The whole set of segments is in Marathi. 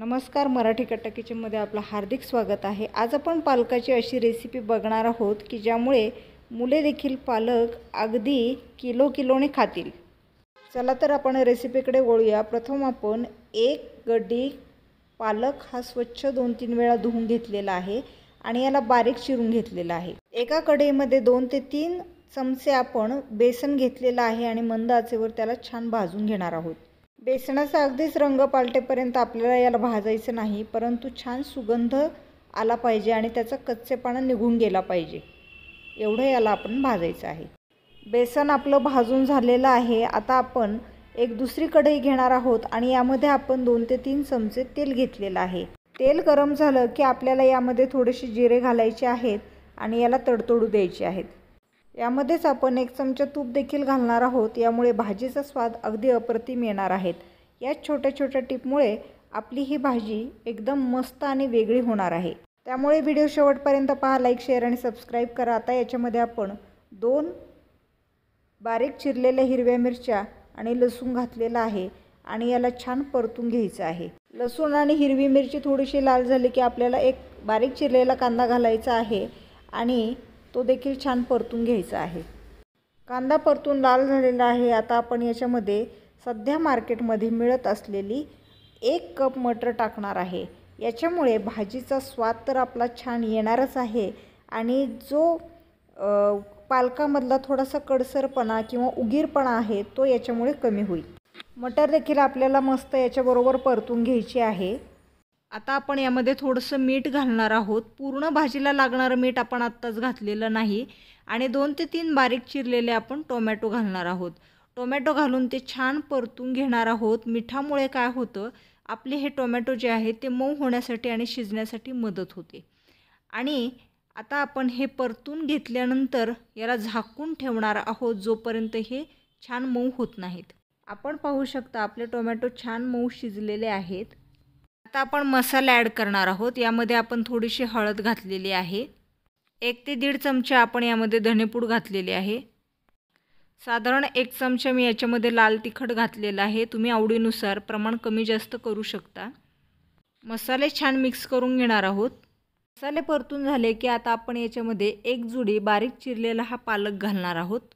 नमस्कार मराठी कटकिचनमध्ये आपलं हार्दिक स्वागत आहे आज आपण पालकाची अशी रेसिपी बघणार आहोत की ज्यामुळे मुले देखील पालक अगदी किलो किलोने खातील चला तर आपण रेसिपीकडे वळूया प्रथम आपण एक गड्डी पालक हा स्वच्छ दोन तीन वेळा धुवून घेतलेला आहे आणि याला बारीक चिरून घेतलेला आहे एका कढईमध्ये दोन ते तीन चमचे आपण बेसन घेतलेलं आहे आणि मंद आचेवर त्याला छान भाजून घेणार आहोत बेसनाचा अगदीच रंग पालटेपर्यंत आपल्याला याला भाजायचं नाही परंतु छान सुगंध आला पाहिजे आणि त्याचा कच्चेपणा निघून गेला पाहिजे एवढं याला आपण भाजायचं आहे बेसन आपलं भाजून झालेलं आहे आता आपण एक दुसरी कढई घेणार आहोत आणि यामध्ये आपण दोन ते तीन चमचे तेल घेतलेलं आहे तेल गरम झालं की आपल्याला यामध्ये थोडेसे जिरे घालायचे आहेत आणि याला तडतोडू द्यायचे आहेत यामध्येच आपण एक चमचा तूप देखील घालणार आहोत यामुळे भाजीचा स्वाद अगदी अप्रतिम येणार आहेत याच छोट्या छोट्या टिपमुळे आपली ही भाजी एकदम मस्त आणि वेगळी होणार आहे त्यामुळे व्हिडिओ शेवटपर्यंत पहा लाईक शेअर आणि सबस्क्राईब करा आता याच्यामध्ये आपण दोन बारीक चिरलेल्या हिरव्या मिरच्या आणि लसूण घातलेला आहे आणि याला छान परतून घ्यायचं आहे लसूण आणि हिरवी मिरची थोडीशी लाल झाली की आपल्याला एक बारीक चिरलेला कांदा घालायचा आहे आणि तो देखील छान परतून घ्यायचा आहे कांदा परतून लाल झालेला आहे आता आपण याच्यामध्ये सध्या मार्केटमध्ये मिळत असलेली एक कप मटर टाकणार आहे याच्यामुळे भाजीचा स्वाद तर आपला छान येणारच आहे आणि जो पालकामधला थोडासा कडसरपणा किंवा उगीरपणा आहे तो याच्यामुळे कमी होईल मटर देखील आपल्याला मस्त याच्याबरोबर परतून घ्यायची आहे आता आपण यामध्ये थोडंसं मीठ घालणार आहोत पूर्ण भाजीला लागणारं मीठ आपण आत्ताच घातलेलं नाही आणि दोन ते तीन बारीक चिरलेले आपण टोमॅटो घालणार आहोत टोमॅटो घालून ते छान परतून घेणार आहोत मिठामुळे काय होतं आपले हे टोमॅटो जे आहे ते मऊ होण्यासाठी आणि शिजण्यासाठी मदत होते आणि आता आपण हे परतून घेतल्यानंतर याला झाकून ठेवणार आहोत जोपर्यंत हे छान मऊ होत नाहीत आपण पाहू शकता आपले टोमॅटो छान मऊ शिजलेले आहेत आता आपण मसाला ॲड करणार आहोत यामध्ये आपण थोडीशी हळद घातलेली आहे एक ते दीड चमचे आपण यामध्ये धनेपूड घातलेली आहे साधारण एक चमचा मी याच्यामध्ये लाल तिखट घातलेलं आहे तुम्ही आवडीनुसार प्रमाण कमी जास्त करू शकता मसाले छान मिक्स करून घेणार आहोत मसाले परतून झाले की आता आपण याच्यामध्ये एक जुडी बारीक चिरलेला हा पालक घालणार आहोत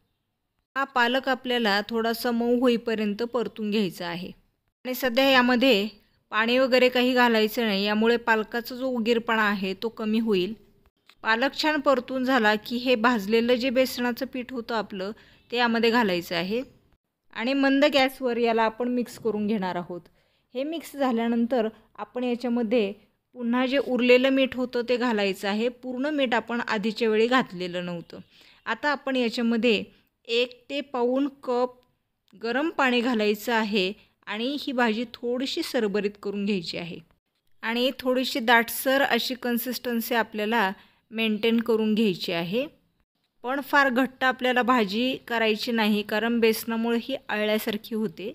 हा पालक आपल्याला थोडासा मऊ होईपर्यंत परतून घ्यायचा आहे आणि सध्या यामध्ये पाणी वगैरे काही घालायचं नाही यामुळे पालकाचा जो उगीरपणा आहे तो कमी होईल पालक छान परतून झाला की हे भाजलेलं जे बेसनाचं पीठ होतं आपलं ते यामध्ये घालायचं आहे आणि मंद गॅसवर याला आपण मिक्स करून घेणार आहोत हे मिक्स झाल्यानंतर आपण याच्यामध्ये पुन्हा जे उरलेलं मीठ होतं ते घालायचं आहे पूर्ण मीठ आपण आधीच्या वेळी घातलेलं नव्हतं आता आपण याच्यामध्ये एक ते पाऊण कप गरम पाणी घालायचं आहे आणि ही भाजी थोडीशी सरबरीत करून घ्यायची आहे आणि थोडीशी दाटसर अशी कन्सिस्टन्सी आपल्याला मेंटेन करून घ्यायची आहे पण फार घट्ट आपल्याला भाजी करायची नाही कारण बेसनामुळे ही आळल्यासारखी होते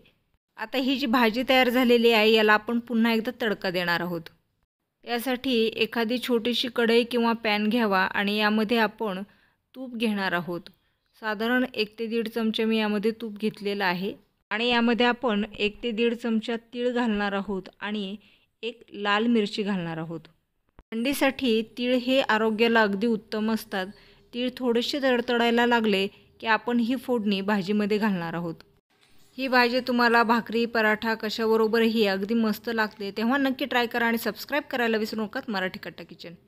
आता ही जी भाजी तयार झालेली आहे याला आपण पुन्हा एकदा तडका देणार आहोत यासाठी एखादी छोटीशी कढई किंवा पॅन घ्यावा आणि यामध्ये आपण तूप घेणार आहोत साधारण एक ते दीड चमचे मी यामध्ये तूप घेतलेलं आहे आणि यामध्ये आपण एक ते दीड चमचा तीळ घालणार आहोत आणि एक लाल मिरची घालणार आहोत थंडीसाठी तीळ हे आरोग्याला अगदी उत्तम असतात तीळ थोडेसे तडतडायला लागले की आपण ही फोडणी भाजीमध्ये घालणार आहोत ही भाजी तुम्हाला भाकरी पराठा कशाबरोबरही अगदी मस्त लागते तेव्हा नक्की ट्राय करा आणि सबस्क्राईब करायला विसरू नका मराठी कट्टा किचन